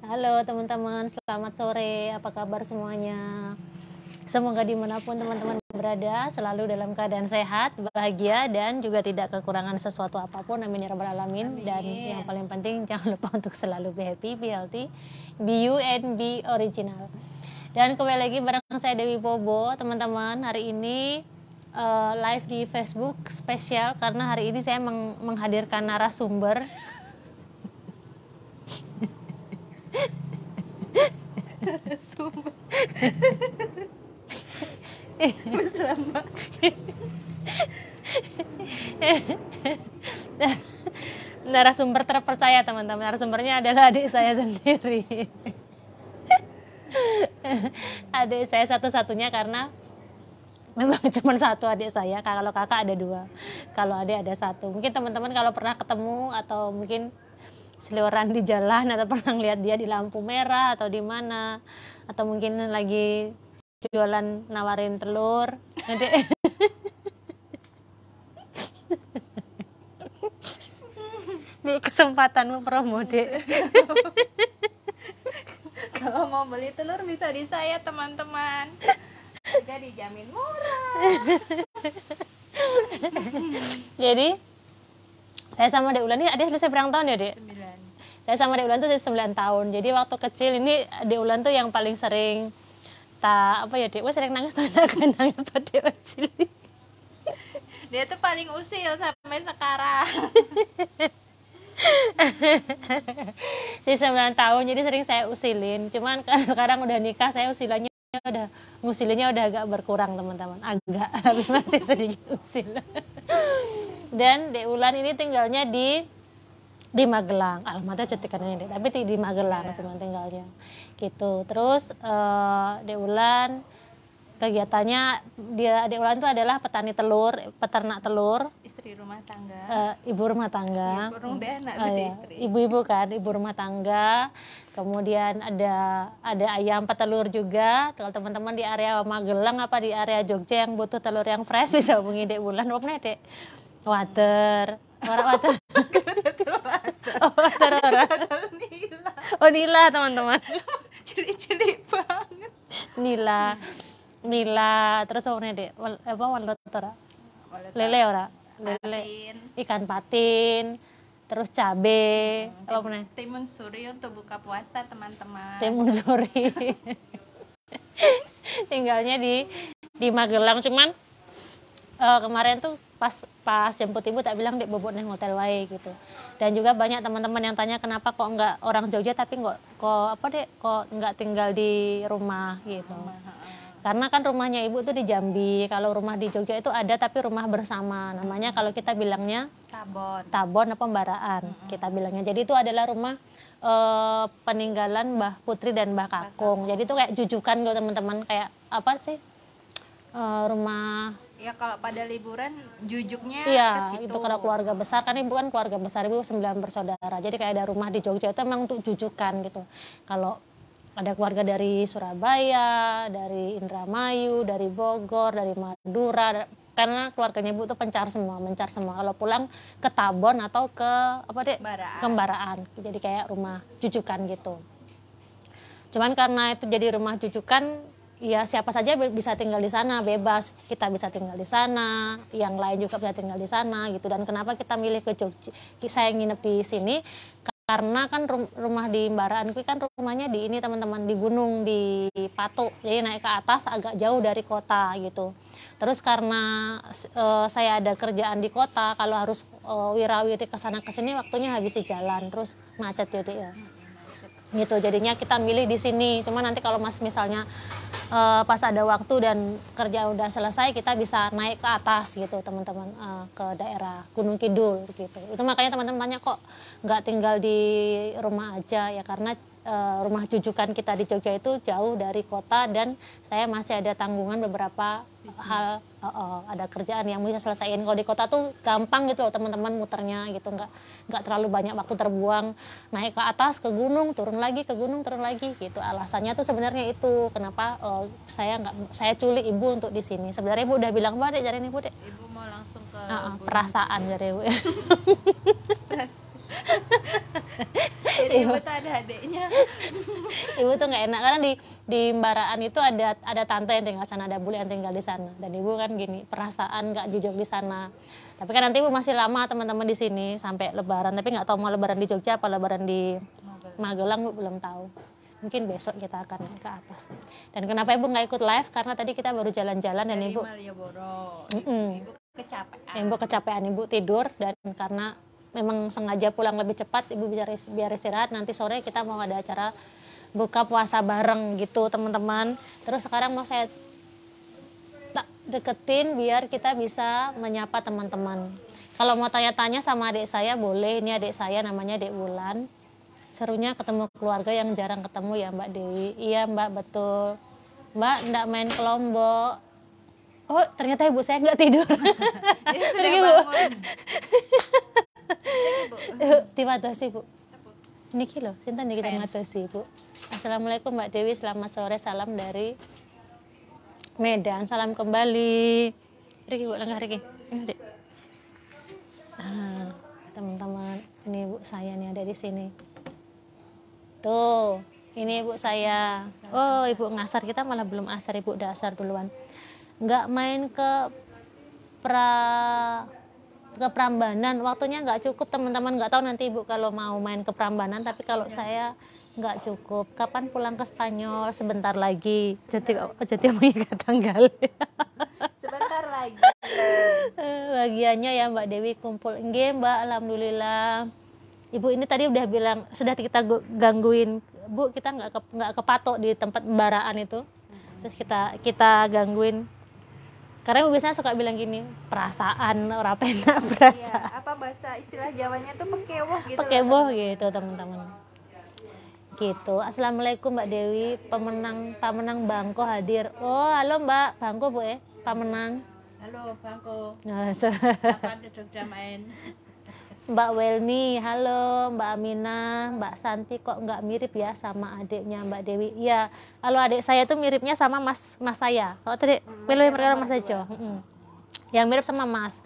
Halo teman-teman, selamat sore. Apa kabar semuanya? Semoga dimanapun teman-teman berada, selalu dalam keadaan sehat, bahagia, dan juga tidak kekurangan sesuatu apapun. Amin ya rabbal alamin. Dan yang paling penting jangan lupa untuk selalu be happy, be healthy, be you and be original. Dan kembali lagi bareng saya Dewi Bobo, teman-teman. Hari ini uh, live di Facebook spesial karena hari ini saya meng menghadirkan narasumber. Sumpah. lama. narasumber terpercaya teman-teman narasumbernya adalah adik saya sendiri adik saya satu-satunya karena memang cuma satu adik saya kalau kakak ada dua kalau adik ada satu mungkin teman-teman kalau pernah ketemu atau mungkin seliweran di jalan atau pernah lihat dia di lampu merah atau di mana atau mungkin lagi jualan nawarin telur nanti Di kesempatanmu promo dek kalau mau beli telur bisa di saya teman-teman Jadi jamin murah jadi saya sama Dek Ulan ini ada selesai berang tahun ya Dek? saya sama Deulan tuh dari 9 tahun jadi waktu kecil ini Deulan tuh yang paling sering tak apa ya Dewa sering nangis tuh nangis tuh Dewa kecil dia tuh paling usil sampai sekarang si 9 tahun jadi sering saya usilin cuman sekarang udah nikah saya usilannya udah usilnya udah agak berkurang teman-teman agak tapi masih sedikit usil dan Deulan ini tinggalnya di di Magelang alamatnya cetikan ini tapi di Magelang yeah. cuma tinggalnya gitu terus uh, eh, di Ulan kegiatannya dia di ulan itu adalah petani telur, peternak telur. Istri rumah tangga. Uh, ibu rumah tangga. Iya, ibu rumah uh, oh, iya. ibu kan, ibu rumah tangga. Kemudian ada ada ayam petelur juga. Kalau teman-teman di area Magelang apa di area Jogja yang butuh telur yang fresh bisa hubungi Dek Ulan, pokoknya Dek. Water. Ora wadah. Oh, nila. Oh, nila teman-teman. Cilik-cilik banget. Nila. Nila, terus apa nih, Dek? Apa walot ora? Lele ora? Lele. Ikan patin. Terus cabe, hmm, apa nih? Timun suri untuk buka puasa, teman-teman. Timun suri. Tinggalnya di di Magelang cuman uh, kemarin tuh pas pas jemput ibu tak bilang dek bobot neng hotel wae gitu dan juga banyak teman-teman yang tanya kenapa kok nggak orang Jogja tapi nggak kok apa dek kok nggak tinggal di rumah gitu karena kan rumahnya ibu tuh di Jambi kalau rumah di Jogja itu ada tapi rumah bersama namanya hmm. kalau kita bilangnya tabon tabon apa pembaraan hmm. kita bilangnya jadi itu adalah rumah eh, peninggalan Mbah Putri dan Mbah Kakung jadi itu kayak jujukan gitu teman-teman kayak apa sih eh, rumah ya kalau pada liburan jujuknya iya itu karena keluarga besar kan ibu kan keluarga besar ibu sembilan bersaudara jadi kayak ada rumah di Jogja itu memang untuk jujukan gitu kalau ada keluarga dari Surabaya dari Indramayu dari Bogor dari Madura karena keluarganya ibu itu pencar semua mencar semua kalau pulang ke Tabon atau ke apa deh Kembaraan jadi kayak rumah jujukan gitu cuman karena itu jadi rumah jujukan ya siapa saja bisa tinggal di sana bebas kita bisa tinggal di sana yang lain juga bisa tinggal di sana gitu dan kenapa kita milih ke Jogja saya nginep di sini karena kan rumah di Mbaraanku kan rumahnya di ini teman-teman di gunung di Patok jadi naik ke atas agak jauh dari kota gitu terus karena uh, saya ada kerjaan di kota kalau harus uh, wirawiri ke sana ke sini waktunya habis di jalan terus macet jadi gitu, ya gitu jadinya kita milih di sini cuma nanti kalau mas misalnya e, pas ada waktu dan kerja udah selesai kita bisa naik ke atas gitu teman-teman e, ke daerah Gunung Kidul gitu itu makanya teman-teman tanya kok nggak tinggal di rumah aja ya karena Eh, rumah jujukan kita di Jogja itu jauh dari kota dan saya masih ada tanggungan beberapa Business. hal uh, uh, ada kerjaan yang bisa selesaiin kalau di kota tuh gampang gitu loh teman-teman muternya gitu nggak nggak terlalu banyak waktu terbuang naik ke atas ke gunung turun lagi ke gunung turun lagi gitu alasannya tuh sebenarnya itu kenapa uh, saya nggak saya culik ibu untuk di sini sebenarnya ibu udah bilang banget jadi ibu deh ibu mau langsung ke uh, uh, perasaan dari ibu ibu tuh ada adiknya ibu tuh nggak enak karena di di Mbaraan itu ada ada tante yang tinggal sana ada bule yang tinggal di sana dan ibu kan gini perasaan nggak jujur di sana tapi kan nanti ibu masih lama teman-teman di sini sampai lebaran tapi nggak tahu mau lebaran di Jogja apa lebaran di Magelang ibu belum tahu mungkin besok kita akan ke atas. Dan kenapa ibu nggak ikut live? Karena tadi kita baru jalan-jalan dan ibu kecapean. Ibu kecapean, ibu tidur dan karena memang sengaja pulang lebih cepat ibu biar biar istirahat nanti sore kita mau ada acara buka puasa bareng gitu teman-teman terus sekarang mau saya tak deketin biar kita bisa menyapa teman-teman kalau mau tanya-tanya sama adik saya boleh ini adik saya namanya Dek Wulan serunya ketemu keluarga yang jarang ketemu ya Mbak Dewi iya Mbak betul Mbak ndak main kelompok oh ternyata ibu saya nggak tidur ya, sudah ibu Diwatosi, eh, Bu. Niki loh, Sinta niki diwatosi, Bu. Assalamualaikum Mbak Dewi, selamat sore. Salam dari Medan, salam kembali. Riki, Bu, lengah Riki. Ah, teman-teman, ini Bu saya nih ada di sini. Tuh, ini ibu saya. Oh, ibu ngasar kita malah belum asar, ibu asar duluan. Nggak main ke pra ke Prambanan waktunya nggak cukup teman-teman nggak tahu nanti ibu kalau mau main ke Prambanan tapi kalau ya. saya nggak cukup kapan pulang ke Spanyol sebentar lagi sebentar jadi lagi. Oh, jadi tanggal sebentar lagi bagiannya ya Mbak Dewi kumpul game Mbak alhamdulillah Ibu ini tadi udah bilang sudah kita gangguin Bu kita nggak ke, nggak kepatok di tempat pembaraan itu mm-hmm. terus kita kita gangguin karena gue biasanya suka bilang gini perasaan orang penak iya, perasaan iya, apa bahasa istilah Jawanya tuh pekeboh gitu pekeboh gitu teman-teman gitu assalamualaikum mbak Dewi pemenang pemenang Bangko hadir oh halo mbak Bangko bu eh pemenang halo Bangko nah, so. Kapan Jogja main Mbak Welni, halo Mbak mina Mbak Santi kok nggak mirip ya sama adiknya Mbak Dewi? Iya, kalau adik saya tuh miripnya sama mas mas saya. Kalau tadi Welni hmm, mereka mas Ajo, hmm. yang mirip sama mas.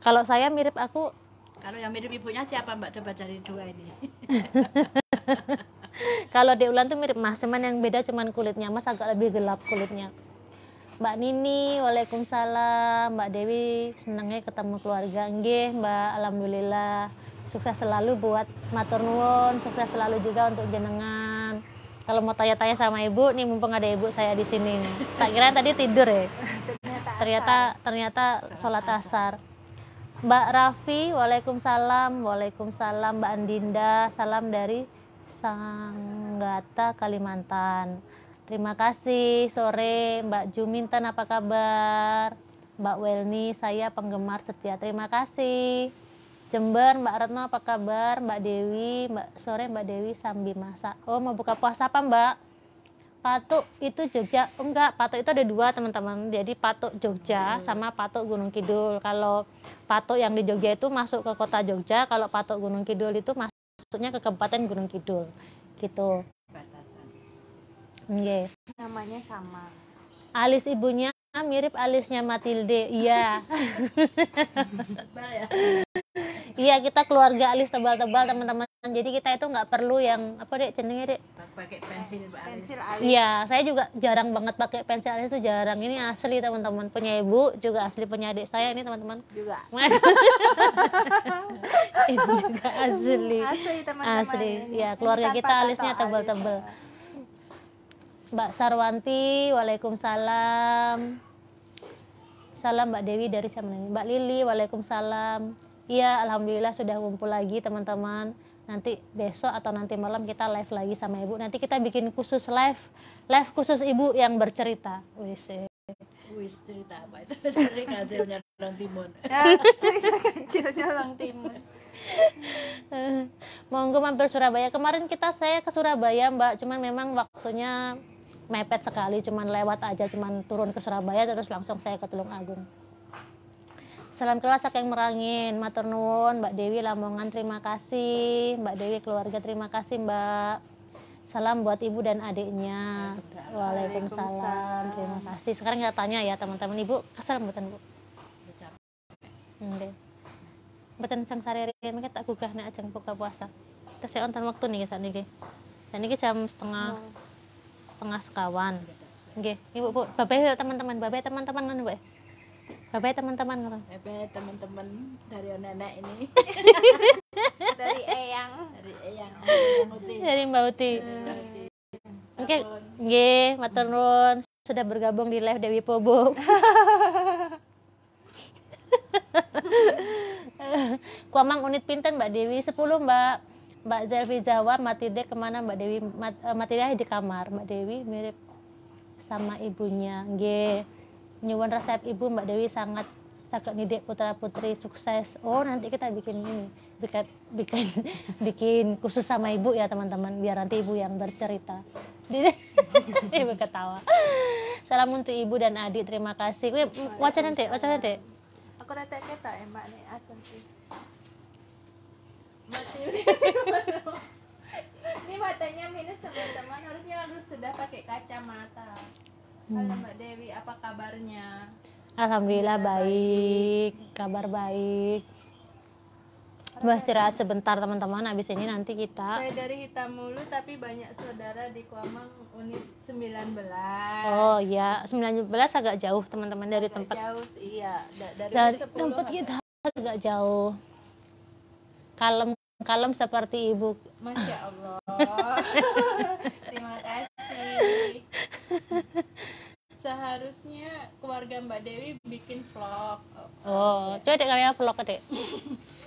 Kalau saya mirip aku. Kalau yang mirip ibunya siapa Mbak? Coba cari dua ini. kalau Deulan tuh mirip mas, cuman yang beda cuman kulitnya mas agak lebih gelap kulitnya. Mbak Nini, Waalaikumsalam, Mbak Dewi, senangnya ketemu keluarga nggih, Mbak. Alhamdulillah. Sukses selalu buat matur nuwun, sukses selalu juga untuk jenengan. Kalau mau tanya-tanya sama ibu, nih mumpung ada ibu saya di sini Tak kira tadi tidur ya. Ternyata ternyata, ternyata sholat asar. Mbak Raffi, Waalaikumsalam, Waalaikumsalam, Mbak Andinda, salam dari Sanggata, Kalimantan. Terima kasih. Sore Mbak Jumintan apa kabar? Mbak Welni, saya penggemar setia. Terima kasih. Jember, Mbak Retno apa kabar? Mbak Dewi, Mbak sore Mbak Dewi sambil masak. Oh, mau buka puasa apa, Mbak? Patuk itu Jogja. Oh, enggak, patuk itu ada dua, teman-teman. Jadi patuk Jogja sama patuk Gunung Kidul. Kalau patuk yang di Jogja itu masuk ke kota Jogja, kalau patuk Gunung Kidul itu masuknya ke Kabupaten Gunung Kidul. Gitu okay. namanya sama alis ibunya mirip alisnya Matilde iya iya kita keluarga alis tebal-tebal teman-teman jadi kita itu nggak perlu yang apa deh cenderung dek pakai pensil alis iya saya juga jarang banget pakai pensil alis itu jarang ini asli teman-teman punya ibu juga asli punya adik saya ini teman-teman juga ini juga asli asli teman-teman asli ya keluarga kita alisnya tebal-tebal ya. Mbak Sarwanti, Waalaikumsalam. Salam Mbak Dewi dari Samanani. Mbak Lili, Waalaikumsalam. Iya, Alhamdulillah sudah kumpul lagi teman-teman. Nanti besok atau nanti malam kita live lagi sama Ibu. Nanti kita bikin khusus live, live khusus Ibu yang bercerita. Wis. Wis cerita apa itu? Cerita kancilnya orang timun. Ceritanya ya, timun. Monggo mampir Surabaya. Kemarin kita saya ke Surabaya, Mbak. Cuman memang waktunya mepet sekali cuman lewat aja cuman turun ke Surabaya terus langsung saya ke Tulung Agung Salam kelas saking merangin, matur nuwun Mbak Dewi Lamongan terima kasih, Mbak Dewi keluarga terima kasih Mbak. Salam buat ibu dan adiknya. Waalaikumsalam. Terima kasih. Sekarang nggak tanya ya teman-teman ibu kesel bukan bu? Nggih. Mboten sangsarere mereka tak gugah nek ajeng buka puasa. Terus on waktu nih saat niki. Dan niki jam setengah oh setengah sekawan nggih ibu bu Bapak babai teman-teman babai teman-teman kan bu babai teman-teman Bapak babai teman-teman dari nenek ini dari eyang dari eyang dari mbak uti oke nggih matur nuwun sudah bergabung di live Dewi Pobo Kuamang unit pinten Mbak Dewi 10 Mbak Mbak Zelvi jawab Matide kemana Mbak Dewi Mbak, uh, di kamar Mbak Dewi mirip sama ibunya G nyuwun resep ibu Mbak Dewi sangat sakit dek putra putri sukses oh nanti kita bikin ini bikin bikin bikin khusus sama ibu ya teman-teman biar nanti ibu yang bercerita ibu ketawa salam untuk ibu dan adik terima kasih wacan nanti wacan nanti aku rata kita emak nih aku sih ini matanya minus teman-teman harusnya harus sudah pakai kacamata halo hmm. mbak Dewi apa kabarnya alhamdulillah baik. baik kabar baik Mbak istirahat sebentar teman-teman Habis ini nanti kita Saya dari hitam mulu tapi banyak saudara di Kuamang unit 19 Oh iya 19 agak jauh teman-teman dari agak tempat jauh iya dari, dari tempat kita agak jauh Kalem kalem seperti ibu. Masya Allah. Terima kasih. Seharusnya keluarga Mbak Dewi bikin vlog. Oh, iya. coba deh kalian vlog deh.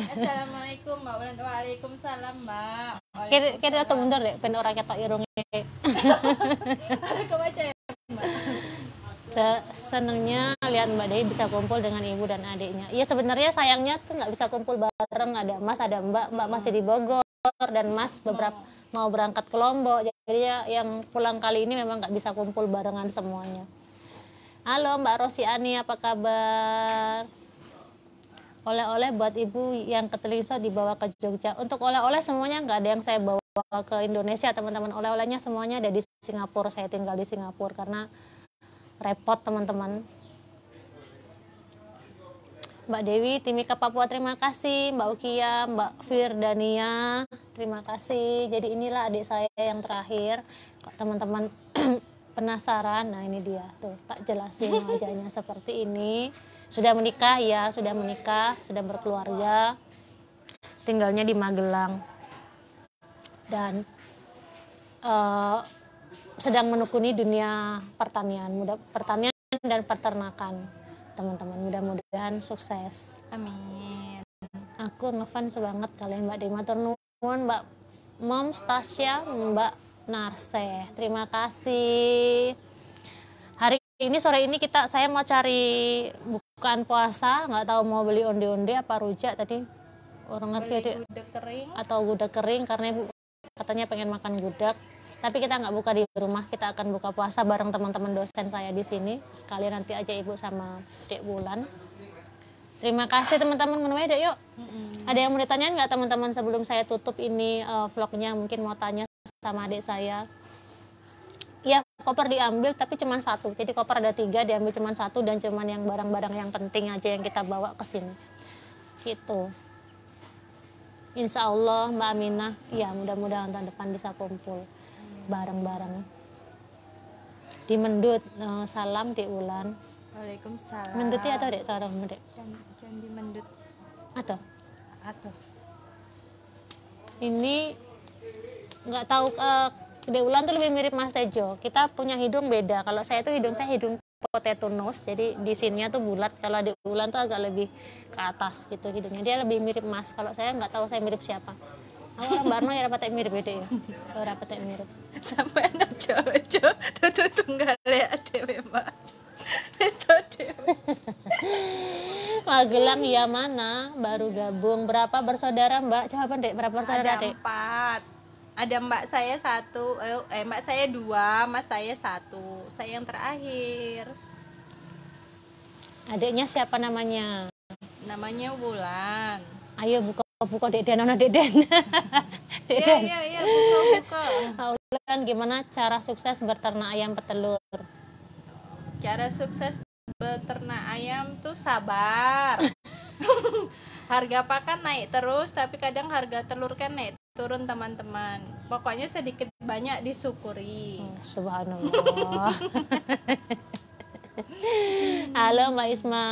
Assalamualaikum Mbak Wulan. Waalaikumsalam Mbak. Kita kita tunggu mundur deh, pen orang kita irunge. Arek juga eh, senangnya lihat Mbak Dewi bisa kumpul dengan ibu dan adiknya. Iya sebenarnya sayangnya tuh nggak bisa kumpul bareng ada Mas ada Mbak Mbak masih di Bogor dan Mas beberapa mau berangkat ke Lombok jadi ya yang pulang kali ini memang nggak bisa kumpul barengan semuanya. Halo Mbak Rosi Ani apa kabar? oleh-oleh buat ibu yang ke dibawa ke Jogja. Untuk oleh-oleh semuanya nggak ada yang saya bawa ke Indonesia, teman-teman. Oleh-olehnya semuanya ada di Singapura. Saya tinggal di Singapura karena repot teman-teman. Mbak Dewi, Timika Papua terima kasih, Mbak Ukia, Mbak Firdania, terima kasih. Jadi inilah adik saya yang terakhir. Kalau teman-teman penasaran, nah ini dia tuh tak jelasin wajahnya seperti ini. Sudah menikah ya, sudah menikah, sudah berkeluarga. Tinggalnya di Magelang. Dan uh, sedang menekuni dunia pertanian, mudah pertanian dan peternakan. Teman-teman mudah-mudahan sukses. Amin. Aku ngefans banget kalian Mbak Dima Turnuwun, Mbak Mom Stasia, Mbak Narse. Terima kasih. Hari ini sore ini kita saya mau cari bukan puasa, nggak tahu mau beli onde-onde apa rujak tadi. Orang ngerti gudeg kering? atau gudeg kering karena ibu katanya pengen makan gudeg tapi kita nggak buka di rumah kita akan buka puasa bareng teman-teman dosen saya di sini sekali nanti aja ibu sama dek bulan terima kasih teman-teman menemui dek yuk mm-hmm. ada yang mau ditanya nggak teman-teman sebelum saya tutup ini uh, vlognya mungkin mau tanya sama adik saya ya koper diambil tapi cuma satu jadi koper ada tiga diambil cuma satu dan cuma yang barang-barang yang penting aja yang kita bawa ke sini gitu Insya Allah Mbak Aminah ya mudah-mudahan tahun depan bisa kumpul bareng-bareng di mendut uh, salam di ulan Waalaikumsalam mendut atau dek cara mendek jangan di mendut atau atau ini nggak tahu uh, eh, Gede Ulan tuh lebih mirip Mas Tejo. Kita punya hidung beda. Kalau saya tuh hidung saya hidung potato jadi di sininya tuh bulat. Kalau di Ulan tuh agak lebih ke atas gitu hidungnya. Dia lebih mirip Mas. Kalau saya nggak tahu saya mirip siapa. Aku orang Barno ya rapatnya mirip beda ya. ya? Oh, rapatnya mirip. sampai anak tuh tuh tunggal ya dewe mbak itu dewe Magelang ya mana baru gabung berapa bersaudara mbak siapa dek berapa bersaudara ada dek empat ada mbak saya satu eh, eh mbak saya dua mas saya satu saya yang terakhir adiknya siapa namanya namanya Wulan ayo buka Oh, buka deden ono deden iya, deden iya iya buka buka Aulan gimana cara sukses berternak ayam petelur cara sukses beternak ayam tuh sabar harga pakan naik terus tapi kadang harga telur kan naik turun teman-teman pokoknya sedikit banyak disyukuri oh, subhanallah halo mbak Isma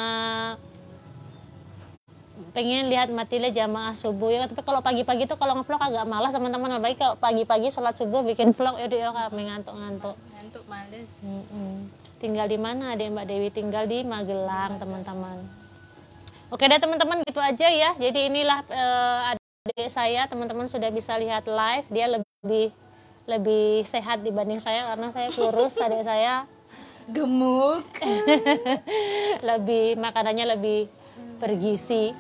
pengen lihat matile jamaah subuh ya tapi kalau pagi-pagi tuh kalau ngevlog agak malas teman-teman lebih kalau pagi-pagi sholat subuh bikin vlog ya ya kami ngantuk-ngantuk ngantuk males tinggal di mana deh Mbak Dewi tinggal di Magelang teman-teman oke deh teman-teman gitu aja ya jadi inilah eh, adik saya teman-teman sudah bisa lihat live dia lebih lebih sehat dibanding saya karena saya kurus adik saya gemuk lebih makanannya lebih bergizi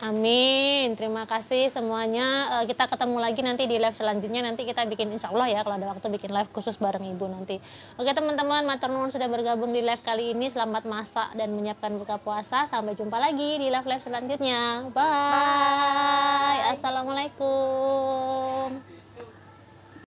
Amin. Terima kasih semuanya. Eh, kita ketemu lagi nanti di live selanjutnya. Nanti kita bikin insya Allah ya kalau ada waktu bikin live khusus bareng Ibu nanti. Oke teman-teman, Maternur sudah bergabung di live kali ini. Selamat masak dan menyiapkan buka puasa. Sampai jumpa lagi di live-live selanjutnya. Bye. Bye. Assalamualaikum.